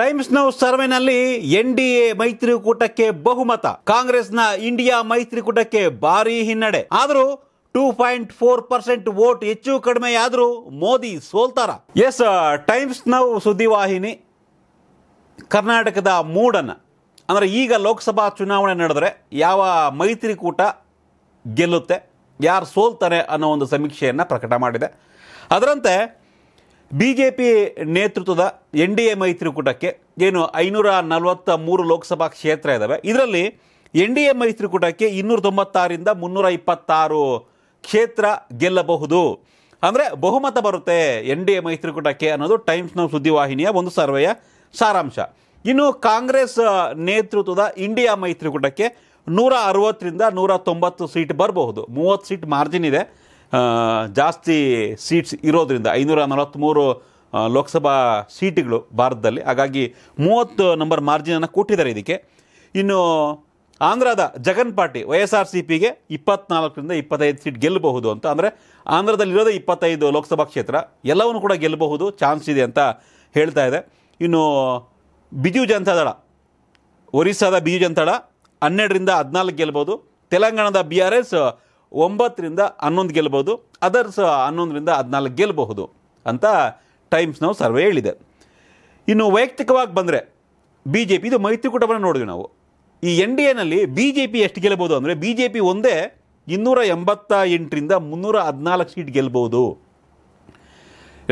times Now ಸರ್ವೆನಲ್ಲಿ N D A ಮೈತ್ರಿಕೂಟಕ್ಕೆ ಬಹುಮತ ಕಾಂಗ್ರೆಸ್ನ ಇಂಡಿಯಾ ಮೈತ್ರಿಕೂಟಕ್ಕೆ ಭಾರಿ ಹಿನ್ನಡೆ ಆದರೂ two point four percent vote ಹೆಚ್ಚು ಕಡಿಮೆ ಆದರೂ ಮೋದಿ ಸೋಲ್ತಾರ ಎಸ್ ಟೈಮ್ಸ್ ನೌ ಸುದ್ದಿವಾಹಿನಿ ಕರ್ನಾಟಕದ ಮೂಡನ್ನು ಅಂದರೆ ಈಗ ಲೋಕಸಭಾ ಚುನಾವಣೆ ನಡೆದರೆ ಯಾವ ಮೈತ್ರಿಕೂಟ ಗೆಲ್ಲುತ್ತೆ ಯಾರು ಸೋಲ್ತಾರೆ ಅನ್ನೋ ಒಂದು ಸಮೀಕ್ಷೆಯನ್ನು ಪ್ರಕಟ ಮಾಡಿದೆ ಅದರಂತೆ ಬಿ ಜೆ ಪಿ ನೇತೃತ್ವದ ಎನ್ ಡಿ ಎ ಮೈತ್ರಿಕೂಟಕ್ಕೆ ಏನು ಐನೂರ ನಲವತ್ತ ಮೂರು ಲೋಕಸಭಾ ಕ್ಷೇತ್ರ ಇದ್ದಾವೆ ಇದರಲ್ಲಿ ಎನ್ ಡಿ ಎ ಮೈತ್ರಿಕೂಟಕ್ಕೆ ಇನ್ನೂರ ತೊಂಬತ್ತಾರರಿಂದ ಮುನ್ನೂರ ಇಪ್ಪತ್ತಾರು ಕ್ಷೇತ್ರ ಗೆಲ್ಲಬಹುದು ಅಂದರೆ ಬಹುಮತ ಬರುತ್ತೆ ಎನ್ ಡಿ ಎ ಮೈತ್ರಿಕೂಟಕ್ಕೆ ಅನ್ನೋದು ಟೈಮ್ಸ್ ಸುದ್ದಿವಾಹಿನಿಯ ಒಂದು ಸರ್ವೆಯ ಸಾರಾಂಶ ಇನ್ನು ಕಾಂಗ್ರೆಸ್ ನೇತೃತ್ವದ ಇಂಡಿಯಾ ಮೈತ್ರಿಕೂಟಕ್ಕೆ ನೂರ ಅರವತ್ತರಿಂದ ನೂರ ತೊಂಬತ್ತು ಸೀಟ್ ಬರಬಹುದು ಮೂವತ್ತು ಸೀಟ್ ಮಾರ್ಜಿನ್ ಇದೆ ಜಾಸ್ತಿ ಸೀಟ್ಸ್ ಇರೋದರಿಂದ ಐನೂರ ನಲವತ್ತ್ಮೂರು ಲೋಕಸಭಾ ಸೀಟುಗಳು ಭಾರತದಲ್ಲಿ ಹಾಗಾಗಿ ಮೂವತ್ತು ನಂಬರ್ ಮಾರ್ಜಿನನ್ನು ಕೊಟ್ಟಿದ್ದಾರೆ ಇದಕ್ಕೆ ಇನ್ನು ಆಂಧ್ರದ Jagan party Y S R C ಪಿಗೆ ಇಪ್ಪತ್ನಾಲ್ಕರಿಂದ ಇಪ್ಪತ್ತೈದು ಸೀಟ್ ಗೆಲ್ಲಬಹುದು ಅಂತ ಅಂದರೆ ಆಂಧ್ರದಲ್ಲಿರೋದೇ ಇಪ್ಪತ್ತೈದು ಲೋಕಸಭಾ ಕ್ಷೇತ್ರ ಎಲ್ಲವನ್ನು ಕೂಡ ಗೆಲ್ಲಬಹುದು ಚಾನ್ಸ್ ಇದೆ ಅಂತ ಹೇಳ್ತಾ ಇದೆ ಇನ್ನು ಬಿಜು ಜನತಾದಳ ಒರಿಸ್ಸಾದ ಬಿಜು ದಳ ಹನ್ನೆರಡರಿಂದ ಹದಿನಾಲ್ಕು ಗೆಲ್ಬೋದು ತೆಲಂಗಾಣದ ಬಿ ಆರ್ ಎಸ್ ಒಂಬತ್ತರಿಂದ ಹನ್ನೊಂದು ಗೆಲ್ಬೋದು ಅದರ್ಸ್ ಹನ್ನೊಂದರಿಂದ ಹದಿನಾಲ್ಕು ಗೆಲ್ಲಬಹುದು ಅಂತ ಟೈಮ್ಸ್ ಸರ್ವೆ ಹೇಳಿದೆ ಇನ್ನು ವೈಯಕ್ತಿಕವಾಗಿ ಬಂದರೆ ಬಿ ಜೆ ಪಿ ಇದು ಮೈತ್ರಿಕೂಟವನ್ನು ನೋಡಿದ್ವಿ ನಾವು ಈ ಎನ್ ಡಿ ಎನಲ್ಲಿ ಬಿ ಜೆ ಪಿ ಎಷ್ಟು ಗೆಲ್ಲಬಹುದು ಅಂದರೆ ಬಿ ಜೆ ಪಿ ಒಂದೇ ಇನ್ನೂರ ಎಂಬತ್ತ ಎಂಟರಿಂದ ಮುನ್ನೂರ ಹದಿನಾಲ್ಕು ಸೀಟ್ ಗೆಲ್ಬೋದು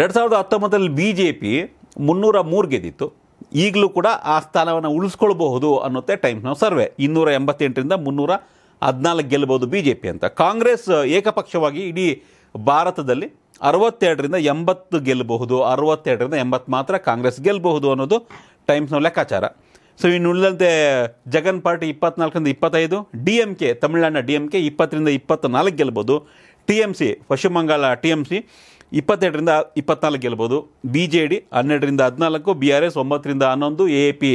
ಎರಡು ಸಾವಿರದ ಹತ್ತೊಂಬತ್ತರಲ್ಲಿ ಬಿ ಜೆ ಪಿ ಮುನ್ನೂರ ಮೂರು ಗೆದ್ದಿತ್ತು ಈಗಲೂ ಕೂಡ ಆ ಸ್ಥಾನವನ್ನು ಉಳಿಸ್ಕೊಳ್ಬಹುದು ಅನ್ನೋತ್ತೆ ಟೈಮ್ಸ್ ನಾವು ಸರ್ವೆ ಇನ್ನೂರ ಎಂಬತ್ತೆಂಟರಿಂದ ಮುನ್ನೂರ ಹದಿನಾಲ್ಕು ಗೆಲ್ಲಬಹುದು ಬಿ ಜೆ ಪಿ ಅಂತ ಕಾಂಗ್ರೆಸ್ ಏಕಪಕ್ಷವಾಗಿ ಇಡೀ ಭಾರತದಲ್ಲಿ ಅರವತ್ತೆರಡರಿಂದ ಎಂಬತ್ತು ಗೆಲ್ಲಬಹುದು ಅರವತ್ತೆರಡರಿಂದ ಎಂಬತ್ತು ಮಾತ್ರ ಕಾಂಗ್ರೆಸ್ ಗೆಲ್ಲಬಹುದು ಅನ್ನೋದು ಟೈಮ್ಸ್ನ ಲೆಕ್ಕಾಚಾರ ಸೊ ಇನ್ನು ಉಳಿದಂತೆ ಜಗನ್ ಪಾರ್ಟಿ ಇಪ್ಪತ್ನಾಲ್ಕರಿಂದ ಇಪ್ಪತ್ತೈದು ಡಿ ಎಮ್ ಕೆ ತಮಿಳುನಾಡಿನ ಡಿ ಎಮ್ ಕೆ ಇಪ್ಪತ್ತರಿಂದ ಇಪ್ಪತ್ತು ನಾಲ್ಕು ಗೆಲ್ಬೋದು ಟಿ ಎಮ್ ಸಿ ಪಶ್ಚಿಮ ಬಂಗಾಳ ಟಿ ಎಮ್ ಸಿ ಇಪ್ಪತ್ತೆರಡರಿಂದ ಇಪ್ಪತ್ನಾಲ್ಕು ಗೆಲ್ಬೋದು ಬಿ ಜೆ ಡಿ ಹನ್ನೆರಡರಿಂದ ಹದಿನಾಲ್ಕು ಬಿ ಆರ್ ಎಸ್ ಒಂಬತ್ತರಿಂದ ಹನ್ನೊಂದು ಎ ಪಿ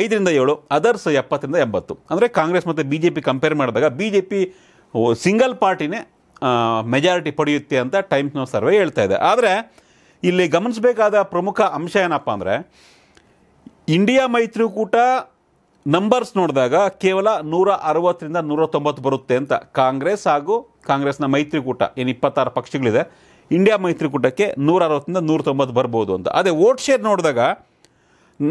ಐದರಿಂದ ಏಳು ಅದರ್ಸ್ ಎಪ್ಪತ್ತರಿಂದ ಎಂಬತ್ತು ಅಂದರೆ ಕಾಂಗ್ರೆಸ್ ಮತ್ತು ಬಿ ಜೆ ಪಿ ಕಂಪೇರ್ ಮಾಡಿದಾಗ ಬಿ ಜೆ ಪಿ ಸಿಂಗಲ್ ಪಾರ್ಟಿನೇ ಮೆಜಾರಿಟಿ ಪಡೆಯುತ್ತೆ ಅಂತ ಟೈಮ್ಸ್ ಸರ್ವೆ ಹೇಳ್ತಾ ಇದೆ ಆದರೆ ಇಲ್ಲಿ ಗಮನಿಸಬೇಕಾದ ಪ್ರಮುಖ ಅಂಶ ಏನಪ್ಪ ಅಂದರೆ ಇಂಡಿಯಾ ಮೈತ್ರಿಕೂಟ ನಂಬರ್ಸ್ ನೋಡಿದಾಗ ಕೇವಲ ನೂರ ಅರವತ್ತರಿಂದ ನೂರ ತೊಂಬತ್ತು ಬರುತ್ತೆ ಅಂತ ಕಾಂಗ್ರೆಸ್ ಹಾಗೂ ಕಾಂಗ್ರೆಸ್ನ ಮೈತ್ರಿಕೂಟ ಏನು ಇಪ್ಪತ್ತಾರು ಪಕ್ಷಗಳಿದೆ ಇಂಡಿಯಾ ಮೈತ್ರಿಕೂಟಕ್ಕೆ ನೂರ ಅರವತ್ತರಿಂದ ನೂರ ತೊಂಬತ್ತು ಬರ್ಬೋದು ಅಂತ ಅದೇ ವೋಟ್ ಶೇರ್ ನೋಡಿದಾಗ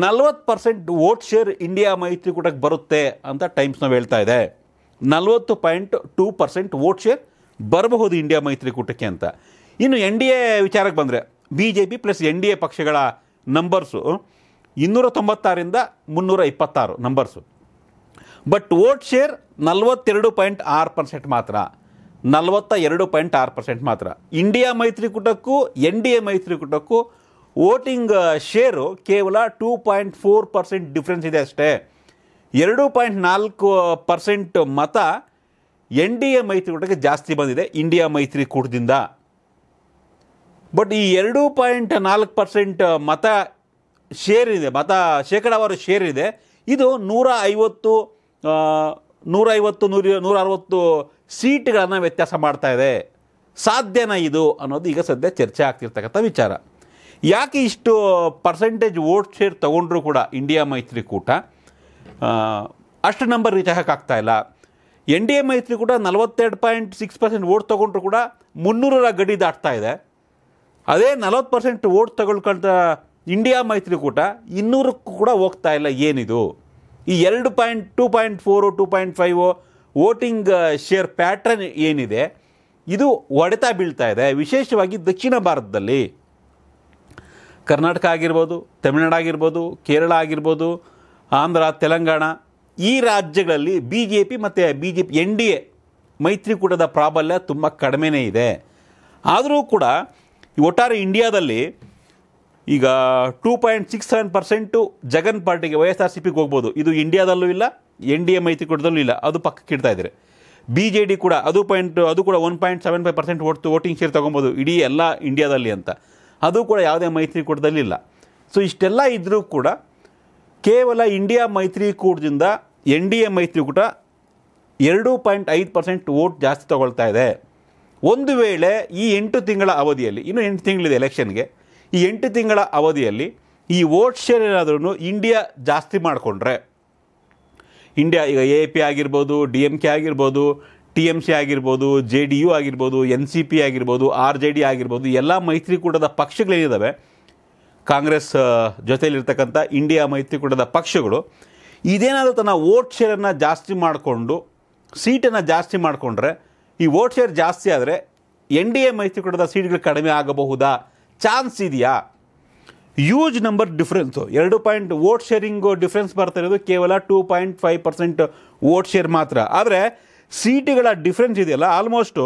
ನಲ್ವತ್ತು ಪರ್ಸೆಂಟ್ ವೋಟ್ ಶೇರ್ ಇಂಡಿಯಾ ಮೈತ್ರಿಕೂಟಕ್ಕೆ ಬರುತ್ತೆ ಅಂತ ಟೈಮ್ಸ್ ನಾವು ಹೇಳ್ತಾ ಇದೆ ನಲವತ್ತು point two percent vote share ಬರಬಹುದು ಇಂಡಿಯಾ ಮೈತ್ರಿಕೂಟಕ್ಕೆ ಅಂತ ಇನ್ನು ಎನ್ ಡಿ ಎ ವಿಚಾರಕ್ಕೆ ಬಂದರೆ B J P plus N D A ಪಕ್ಷಗಳ ನಂಬರ್ಸು ಇನ್ನೂರ ತೊಂಬತ್ತಾರಿಂದ ಮುನ್ನೂರ ಇಪ್ಪತ್ತಾರು ನಂಬರ್ಸು ಬಟ್ ವೋಟ್ ಶೇರ್ ನಲವತ್ತೆರಡು ಪಾಯಿಂಟ್ ಆರು ಪರ್ಸೆಂಟ್ ಮಾತ್ರ ನಲವತ್ತ ಎರಡು ಪಾಯಿಂಟ್ ಆರು ಪರ್ಸೆಂಟ್ ಮಾತ್ರ ಇಂಡಿಯಾ ಮೈತ್ರಿಕೂಟಕ್ಕೂ ಎನ್ ಡಿ ಎ ಮೈತ್ರಿಕೂಟಕ್ಕೂ ವೋಟಿಂಗ್ ಶೇರು ಕೇವಲ two point four percent difference ಇದೆ ಅಷ್ಟೇ ಎರಡು ಪಾಯಿಂಟ್ ನಾಲ್ಕು ಪರ್ಸೆಂಟ್ ಮತ ಎನ್ ಡಿ ಎ ಮೈತ್ರಿಕೂಟಕ್ಕೆ ಜಾಸ್ತಿ ಬಂದಿದೆ ಇಂಡಿಯಾ ಮೈತ್ರಿಕೂಟದಿಂದ ಬಟ್ ಈ ಎರಡು ಪಾಯಿಂಟ್ ನಾಲ್ಕು ಪರ್ಸೆಂಟ್ ಮತ ಶೇರ್ ಇದೆ ಮತ ಶೇಕಡಾವಾರು ಶೇರ್ ಇದೆ ಇದು ನೂರ ಐವತ್ತು ನೂರೈವತ್ತು ನೂರ ನೂರ ಅರವತ್ತು ಸೀಟ್ಗಳನ್ನು ವ್ಯತ್ಯಾಸ ಮಾಡ್ತಾ ಇದೆ ಸಾಧ್ಯನಾ ಇದು ಅನ್ನೋದು ಈಗ ಸದ್ಯ ಚರ್ಚೆ ಆಗ್ತಿರ್ತಕ್ಕಂಥ ವಿಚಾರ ಯಾಕೆ ಇಷ್ಟು ಪರ್ಸೆಂಟೇಜ್ ವೋಟ್ ಶೇರ್ ತೊಗೊಂಡ್ರೂ ಕೂಡ ಇಂಡಿಯಾ ಮೈತ್ರಿಕೂಟ ಅಷ್ಟು ನಂಬರ್ ರೀಚ್ ಆಗೋಕ್ಕಾಗ್ತಾ ಇಲ್ಲ ಎನ್ ಡಿ ಎ ಮೈತ್ರಿಕೂಟ ನಲವತ್ತೆರಡು ಪಾಯಿಂಟ್ ಸಿಕ್ಸ್ ಪರ್ಸೆಂಟ್ ವೋಟ್ ತೊಗೊಂಡ್ರು ಕೂಡ ಮುನ್ನೂರರ ಗಡಿ ದಾಟ್ತಾ ಇದೆ ಅದೇ ನಲವತ್ತು ಪರ್ಸೆಂಟ್ ವೋಟ್ ತಗೊಳ್ಕೊಂತ ಇಂಡಿಯಾ ಮೈತ್ರಿಕೂಟ ಇನ್ನೂರಕ್ಕೂ ಕೂಡ ಹೋಗ್ತಾ ಇಲ್ಲ ಏನಿದು ಈ ಎರಡು point two point four two point five voting share pattern ಏನಿದೆ ಇದು ಒಡೆತ ಬೀಳ್ತಾ ಇದೆ ವಿಶೇಷವಾಗಿ ದಕ್ಷಿಣ ಭಾರತದಲ್ಲಿ ಕರ್ನಾಟಕ ಆಗಿರ್ಬೋದು ತಮಿಳುನಾಡು ಆಗಿರ್ಬೋದು ಕೇರಳ ಆಗಿರ್ಬೋದು ಆಂಧ್ರ ತೆಲಂಗಾಣ ಈ ರಾಜ್ಯಗಳಲ್ಲಿ ಬಿ ಜೆ ಪಿ ಮತ್ತು B J P N D A ಮೈತ್ರಿಕೂಟದ ಪ್ರಾಬಲ್ಯ ತುಂಬ ಕಡಿಮೆನೇ ಇದೆ ಆದರೂ ಕೂಡ ಒಟ್ಟಾರೆ ಇಂಡಿಯಾದಲ್ಲಿ ಈಗ two point six seven percent Jagan ಪಾರ್ಟಿಗೆ ವೈ ಎಸ್ ಆರ್ ಸಿ ಪಿಗೆ ಹೋಗ್ಬೋದು ಇದು ಇಂಡಿಯಾದಲ್ಲೂ ಇಲ್ಲ ಎನ್ ಡಿ ಎ ಮೈತ್ರಿಕೂಟದಲ್ಲೂ ಇಲ್ಲ ಅದು ಪಕ್ಕಕ್ಕೆ ಇಡ್ತಾ ಇದ್ದಾರೆ ಬಿ ಜೆ ಡಿ ಕೂಡ ಅದು ಪಾಯಿಂಟ್ ಅದು ಕೂಡ one point seven five percent vote voting share ತೊಗೊಬೋದು ಇಡೀ ಎಲ್ಲ ಇಂಡಿಯಾದಲ್ಲಿ ಅಂತ ಅದು ಕೂಡ ಯಾವುದೇ ಮೈತ್ರಿಕೂಟದಲ್ಲಿ ಇಲ್ಲ ಸೊ ಇಷ್ಟೆಲ್ಲ ಇದ್ದರೂ ಕೂಡ ಕೇವಲ ಇಂಡಿಯಾ ಮೈತ್ರಿಕೂಟದಿಂದ ಎನ್ ಡಿ ಎ ಮೈತ್ರಿಕೂಟ ಎರಡು ಪಾಯಿಂಟ್ ಐದು ಪರ್ಸೆಂಟ್ ವೋಟ್ ಜಾಸ್ತಿ ತಗೊಳ್ತಾ ಇದೆ ಒಂದು ವೇಳೆ ಈ ಎಂಟು ತಿಂಗಳ ಅವಧಿಯಲ್ಲಿ ಇನ್ನೂ ಎಂಟು ತಿಂಗಳಿದೆ ಎಲೆಕ್ಷನ್ಗೆ ಈ ಎಂಟು ತಿಂಗಳ ಅವಧಿಯಲ್ಲಿ ಈ ವೋಟ್ ಶೇರ್ ಏನಾದ್ರೂ ಇಂಡಿಯಾ ಜಾಸ್ತಿ ಮಾಡಿಕೊಂಡ್ರೆ ಇಂಡಿಯಾ ಈಗ ಎ ಪಿ ಆಗಿರ್ಬೋದು ಡಿ ಎಮ್ ಕೆ ಆಗಿರ್ಬೋದು ಟಿ ಎಮ್ ಸಿ ಆಗಿರ್ಬೋದು ಜೆ ಡಿ ಯು ಆಗಿರ್ಬೋದು ಎನ್ ಸಿ ಪಿ ಆಗಿರ್ಬೋದು ಆರ್ ಜೆ ಡಿ ಆಗಿರ್ಬೋದು ಎಲ್ಲ ಮೈತ್ರಿಕೂಟದ ಪಕ್ಷಗಳೇನಿದ್ದಾವೆ ಕಾಂಗ್ರೆಸ್ ಜೊತೆಯಲ್ಲಿರ್ತಕ್ಕಂಥ ಇಂಡಿಯಾ ಮೈತ್ರಿಕೂಟದ ಪಕ್ಷಗಳು ಇದೇನಾದರೂ ತನ್ನ ವೋಟ್ ಶೇರನ್ನು ಜಾಸ್ತಿ ಮಾಡಿಕೊಂಡು ಸೀಟನ್ನು ಜಾಸ್ತಿ ಮಾಡಿಕೊಂಡ್ರೆ ಈ ವೋಟ್ ಶೇರ್ ಜಾಸ್ತಿ ಆದರೆ ಎನ್ ಡಿ ಎ ಮೈತ್ರಿಕೂಟದ ಸೀಟ್ಗಳು ಕಡಿಮೆ ಆಗಬಹುದಾ ಚಾನ್ಸ್ ಇದೆಯಾ ಯೂಜ್ ನಂಬರ್ ಡಿಫ್ರೆನ್ಸು ಎರಡು ಪಾಯಿಂಟ್ ವೋಟ್ ಶೇರಿಂಗು ಡಿಫ್ರೆನ್ಸ್ ಬರ್ತಾ ಇರೋದು ಕೇವಲ two point five percent vote share ಮಾತ್ರ ಆದರೆ ಸೀಟುಗಳ ಡಿಫ್ರೆನ್ಸ್ ಇದೆಯಲ್ಲ ಆಲ್ಮೋಸ್ಟು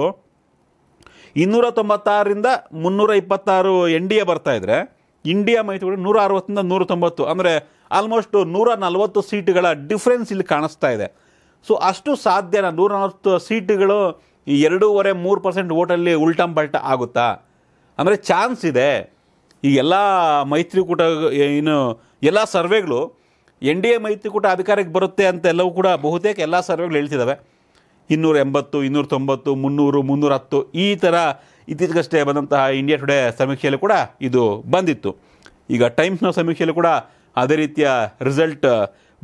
ಇನ್ನೂರ ತೊಂಬತ್ತಾರರಿಂದ ಮುನ್ನೂರ ಇಪ್ಪತ್ತಾರು ಎನ್ ಡಿ ಎ ಬರ್ತಾಯಿದ್ರೆ ಇದ್ದರೆ ಇಂಡಿಯಾ ಮೈತ್ರಿಗಳು ನೂರ ಅರವತ್ತರಿಂದ ನೂರ ತೊಂಬತ್ತು ಅಂದರೆ ಆಲ್ಮೋಸ್ಟು ನೂರ ನಲವತ್ತು ಸೀಟುಗಳ ಡಿಫ್ರೆನ್ಸ್ ಇಲ್ಲಿ ಕಾಣಿಸ್ತಾ ಇದೆ ಸೊ ಅಷ್ಟು ಸಾಧ್ಯನ ನೂರ ನಲವತ್ತು ಸೀಟುಗಳು ಎರಡೂವರೆ ಮೂರು ಪರ್ಸೆಂಟ್ ವೋಟಲ್ಲಿ ಉಲ್ಟಂ ಪಲ್ಟ ಆಗುತ್ತಾ ಅಂದರೆ ಚಾನ್ಸ್ ಇದೆ ಈ ಎಲ್ಲ ಮೈತ್ರಿಕೂಟ ಏನು ಎಲ್ಲ ಸರ್ವೆಗಳು ಎನ್ ಡಿ ಎ ಮೈತ್ರಿಕೂಟ ಅಧಿಕಾರಕ್ಕೆ ಬರುತ್ತೆ ಅಂತ ಎಲ್ಲವೂ ಕೂಡ ಬಹುತೇಕ ಎಲ್ಲ ಸರ್ವೆಗಳು ಹೇಳ್ತಿದ್ದಾವೆ ಇನ್ನೂರ ಎಂಬತ್ತು ಇನ್ನೂರ ತೊಂಬತ್ತು ಮುನ್ನೂರು ಮುನ್ನೂರ ಹತ್ತು ಈ ಥರ ಇತ್ತೀಚೆಗಷ್ಟೇ ಬಂದಂತಹ ಇಂಡಿಯಾ ಟುಡೇ ಸಮೀಕ್ಷೆಯಲ್ಲಿ ಕೂಡ ಇದು ಬಂದಿತ್ತು ಈಗ ಟೈಮ್ಸ್ನ ಸಮೀಕ್ಷೆಯಲ್ಲಿ ಕೂಡ ಅದೇ ರೀತಿಯ ರಿಸಲ್ಟ್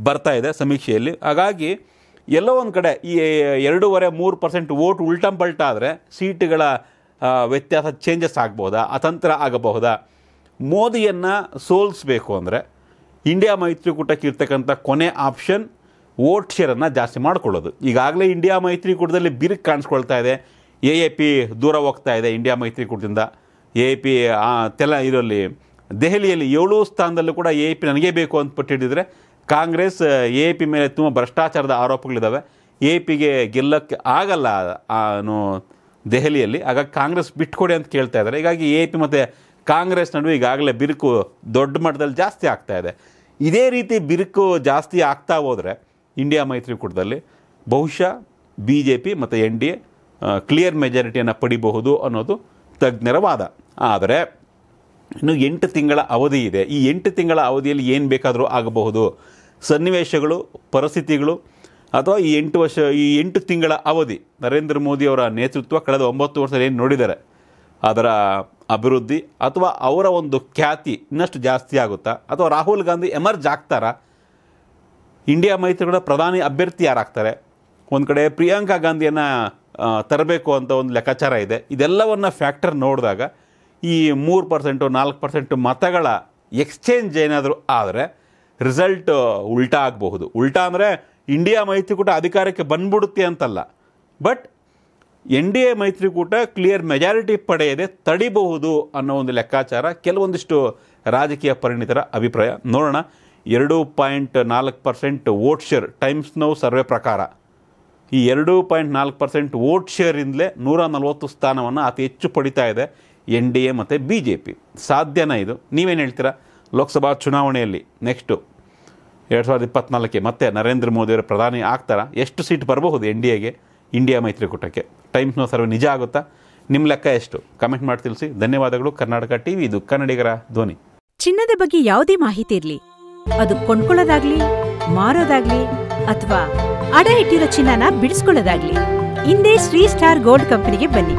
ಬರ್ತಾ ಇದೆ ಸಮೀಕ್ಷೆಯಲ್ಲಿ ಹಾಗಾಗಿ ಎಲ್ಲೋ ಒಂದು ಕಡೆ ಈ ಎರಡೂವರೆ ಮೂರು ಪರ್ಸೆಂಟ್ ವೋಟ್ ಉಲ್ಟಂ ಆದರೆ ಸೀಟುಗಳ ವ್ಯತ್ಯಾಸ ಚೇಂಜಸ್ ಆಗ್ಬೋದಾ ಅತಂತ್ರ ಆಗಬಹುದಾ ಮೋದಿಯನ್ನು ಸೋಲಿಸ್ಬೇಕು ಅಂದರೆ ಇಂಡಿಯಾ ಮೈತ್ರಿಕೂಟಕ್ಕೆ ಇರ್ತಕ್ಕಂಥ ಕೊನೆ ಆಪ್ಷನ್ ವೋಟ್ ಶೇರನ್ನು ಜಾಸ್ತಿ ಮಾಡ್ಕೊಳ್ಳೋದು ಈಗಾಗಲೇ ಇಂಡಿಯಾ ಮೈತ್ರಿಕೂಟದಲ್ಲಿ ಬಿರುಕು ಕಾಣಿಸ್ಕೊಳ್ತಾ ಇದೆ ಎ ಎ ಪಿ ದೂರ ಹೋಗ್ತಾ ಇದೆ ಇಂಡಿಯಾ ಮೈತ್ರಿಕೂಟದಿಂದ ಎ ಎ ಪಿ ತೆಲ ಇದರಲ್ಲಿ ದೆಹಲಿಯಲ್ಲಿ ಏಳು ಸ್ಥಾನದಲ್ಲೂ ಕೂಡ ಎ ಪಿ ನನಗೇ ಬೇಕು ಅಂತಪಟ್ಟು ಹಿಡಿದರೆ ಕಾಂಗ್ರೆಸ್ ಎ ಪಿ ಮೇಲೆ ತುಂಬ ಭ್ರಷ್ಟಾಚಾರದ ಆರೋಪಗಳಿದ್ದಾವೆ ಎ ಪಿಗೆ ಗೆಲ್ಲಕ್ಕೆ ಆಗಲ್ಲ ಅನ್ನೋ ದೆಹಲಿಯಲ್ಲಿ ಆಗ ಕಾಂಗ್ರೆಸ್ ಬಿಟ್ಕೊಡಿ ಅಂತ ಕೇಳ್ತಾ ಇದ್ದಾರೆ ಹೀಗಾಗಿ ಎ ಪಿ ಮತ್ತು ಕಾಂಗ್ರೆಸ್ ನಡುವೆ ಈಗಾಗಲೇ ಬಿರುಕು ದೊಡ್ಡ ಮಟ್ಟದಲ್ಲಿ ಜಾಸ್ತಿ ಆಗ್ತಾ ಇದೆ ಇದೇ ರೀತಿ ಬಿರುಕು ಜಾಸ್ತಿ ಆಗ್ತಾ ಹೋದರೆ ಇಂಡಿಯಾ ಮೈತ್ರಿಕೂಟದಲ್ಲಿ ಬಹುಶಃ ಬಿ ಜೆ ಪಿ ಮತ್ತು ಎನ್ ಡಿ ಎ ಕ್ಲಿಯರ್ ಮೆಜಾರಿಟಿಯನ್ನು ಪಡಿಬಹುದು ಅನ್ನೋದು ತಜ್ಞರ ವಾದ ಆದರೆ ಇನ್ನು ಎಂಟು ತಿಂಗಳ ಅವಧಿ ಇದೆ ಈ ಎಂಟು ತಿಂಗಳ ಅವಧಿಯಲ್ಲಿ ಏನು ಬೇಕಾದರೂ ಆಗಬಹುದು ಸನ್ನಿವೇಶಗಳು ಪರಿಸ್ಥಿತಿಗಳು ಅಥವಾ ಈ ಎಂಟು ವರ್ಷ ಈ ಎಂಟು ತಿಂಗಳ ಅವಧಿ ನರೇಂದ್ರ ಮೋದಿಯವರ ನೇತೃತ್ವ ಕಳೆದ ಒಂಬತ್ತು ವರ್ಷದಲ್ಲಿ ಏನು ನೋಡಿದ್ದಾರೆ ಅದರ ಅಭಿವೃದ್ಧಿ ಅಥವಾ ಅವರ ಒಂದು ಖ್ಯಾತಿ ಇನ್ನಷ್ಟು ಜಾಸ್ತಿ ಆಗುತ್ತಾ ಅಥವಾ ರಾಹುಲ್ ಗಾಂಧಿ ಎಮರ್ಜ್ ಆಗ್ತಾರಾ ಇಂಡಿಯಾ ಮೈತ್ರಿಗಳ ಪ್ರಧಾನಿ ಅಭ್ಯರ್ಥಿ ಯಾರಾಗ್ತಾರೆ ಒಂದು ಕಡೆ ಪ್ರಿಯಾಂಕಾ ಗಾಂಧಿಯನ್ನು ತರಬೇಕು ಅಂತ ಒಂದು ಲೆಕ್ಕಾಚಾರ ಇದೆ ಇದೆಲ್ಲವನ್ನು ಫ್ಯಾಕ್ಟರ್ ನೋಡಿದಾಗ ಈ ಮೂರು ಪರ್ಸೆಂಟು ನಾಲ್ಕು ಪರ್ಸೆಂಟು ಮತಗಳ ಎಕ್ಸ್ಚೇಂಜ್ ಏನಾದರೂ ಆದರೆ ರಿಸಲ್ಟ್ ಉಲ್ಟಾ ಆಗಬಹುದು ಉಲ್ಟಾ ಅಂದರೆ ಇಂಡಿಯಾ ಮೈತ್ರಿಕೂಟ ಅಧಿಕಾರಕ್ಕೆ ಬಂದ್ಬಿಡುತ್ತೆ ಅಂತಲ್ಲ ಬಟ್ ಎನ್ ಡಿ ಎ ಮೈತ್ರಿಕೂಟ ಕ್ಲಿಯರ್ ಮೆಜಾರಿಟಿ ಪಡೆಯದೆ ತಡಿಬಹುದು ಅನ್ನೋ ಒಂದು ಲೆಕ್ಕಾಚಾರ ಕೆಲವೊಂದಿಷ್ಟು ರಾಜಕೀಯ ಪರಿಣಿತರ ಅಭಿಪ್ರಾಯ ನೋಡೋಣ ಎರಡು ಪಾಯಿಂಟ್ ನಾಲ್ಕು percent vote share Times Now survey ಪ್ರಕಾರ ಈ ಎರಡು ಪಾಯಿಂಟ್ ನಾಲ್ಕು ಪರ್ಸೆಂಟ್ ವೋಟ್ ಶೇರಿಂದಲೇ ನೂರ ನಲವತ್ತು ಸ್ಥಾನವನ್ನು ಅತಿ ಹೆಚ್ಚು ಪಡಿತಾ ಇದೆ ಎನ್ ಡಿ ಎ ಮತ್ತು ಬಿ ಜೆ ಪಿ ಸಾಧ್ಯನ ಇದು ನೀವೇನು ಹೇಳ್ತೀರಾ ಲೋಕಸಭಾ ಚುನಾವಣೆಯಲ್ಲಿ ನೆಕ್ಸ್ಟು ಎರಡು ಸಾವಿರದ ಇಪ್ಪತ್ನಾಲ್ಕಕ್ಕೆ ಮತ್ತೆ ನರೇಂದ್ರ ಮೋದಿಯವರು ಪ್ರಧಾನಿ ಆಗ್ತಾರ ಎಷ್ಟು ಸೀಟ್ ಬರಬಹುದು ಎನ್ ಡಿ ಎಗೆ ಇಂಡಿಯಾ ಮೈತ್ರಿಕೂಟಕ್ಕೆ ಟೈಮ್ಸ್ ನೋ ಸರ್ವೆ ನಿಜ ಆಗುತ್ತಾ ನಿಮ್ಮ ಲೆಕ್ಕ ಎಷ್ಟು ಕಮೆಂಟ್ ಮಾಡಿ ತಿಳಿಸಿ ಧನ್ಯವಾದಗಳು ಕರ್ನಾಟಕ ಟಿವಿ ಇದು ಕನ್ನಡಿಗರ ಧ್ವನಿ ಚಿನ್ನದ ಬಗ್ಗೆ ಯಾವುದೇ ಮಾಹಿತಿ ಇರಲಿ ಅದು ಕೊಂಡ್ಕೊಳ್ಳೋದಾಗ್ಲಿ ಮಾರೋದಾಗ್ಲಿ ಅಥವಾ ಅಡ ಇಟ್ಟಿರೋ ಚಿನ್ನನ ಬಿಡಿಸ್ಕೊಳ್ಳೋದಾಗ್ಲಿ ಹಿಂದೆ ಶ್ರೀ ಸ್ಟಾರ್ ಗೋಲ್ಡ್ ಕಂಪನಿಗೆ ಬನ್ನಿ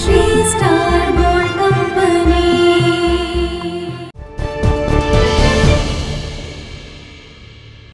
ಶ್ರೀ ಸ್ಟಾರ್